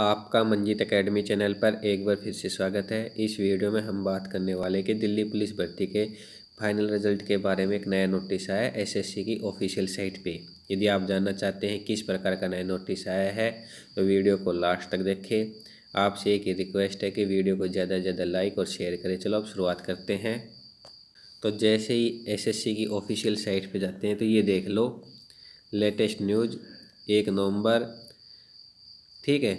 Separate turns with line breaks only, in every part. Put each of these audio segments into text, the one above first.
आपका Manjeet academy channel पर एक बार फिर से स्वागत है इस वीडियो में हम बात करने वाले कि दिल्ली पुलिस भर्ती के फाइनल रिजल्ट के बारे में एक नया नोटिस आया है एसएससी की ऑफिशियल साइट पे यदि आप जानना चाहते हैं किस प्रकार का नया नोटिस आया है तो वीडियो को लास्ट तक देखें आपसे एक ही रिक्वेस्ट है कि वीडियो को ज़्यादा से ज़्यादा लाइक और शेयर करें चलो आप शुरुआत करते हैं तो जैसे ही एस की ऑफिशियल साइट पर जाते हैं तो ये देख लो लेटेस्ट न्यूज़ एक नवंबर ठीक है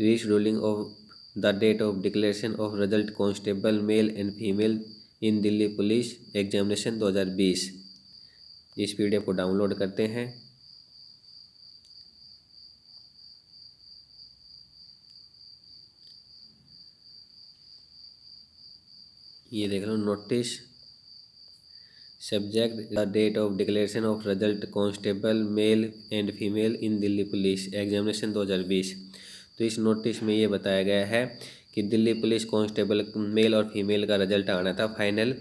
rescheduling of the date of declaration of result constable male and female in Delhi police examination 2020 इस पीडीएफ को डाउनलोड करते हैं ये देख लो notice subject the date of declaration of result constable male and female in Delhi police examination 2020 तो इस notice में ये बताया गया है कि दिल्ली पुलिस कांस्टेबल मेल और फीमेल का रिजल्ट आना था फाइनल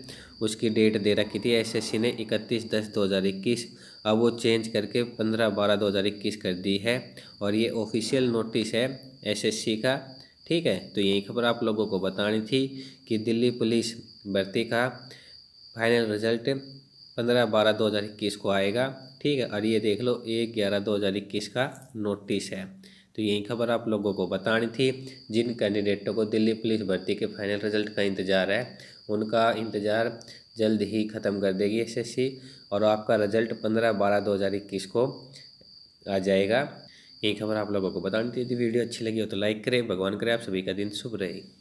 उसकी डेट दे रखी थी एसएससी ने 31 दस 2021 अब वो चेंज करके 15 बारह 2021 कर दी है और ये ऑफिशियल नोटिस है एसएससी का ठीक है तो यही खबर आप लोगों को बतानी थी कि दिल्ली पुलिस भर्ती का फाइनल रिजल्ट पंद्रह बारह दो हज़ार इक्कीस को आएगा ठीक है और ये देख लो एक ग्यारह दो हज़ार इक्कीस का नोटिस है तो यही खबर आप लोगों को बतानी थी जिन कैंडिडेटों को दिल्ली पुलिस भर्ती के फाइनल रिजल्ट का इंतज़ार है उनका इंतज़ार जल्द ही ख़त्म कर देगी एसएससी और आपका रिजल्ट पंद्रह बारह दो हज़ार इक्कीस को आ जाएगा यही खबर आप लोगों को बतानी थी यदि वीडियो अच्छी लगी हो तो लाइक करें भगवान करें आप सभी का दिन शुभ रहे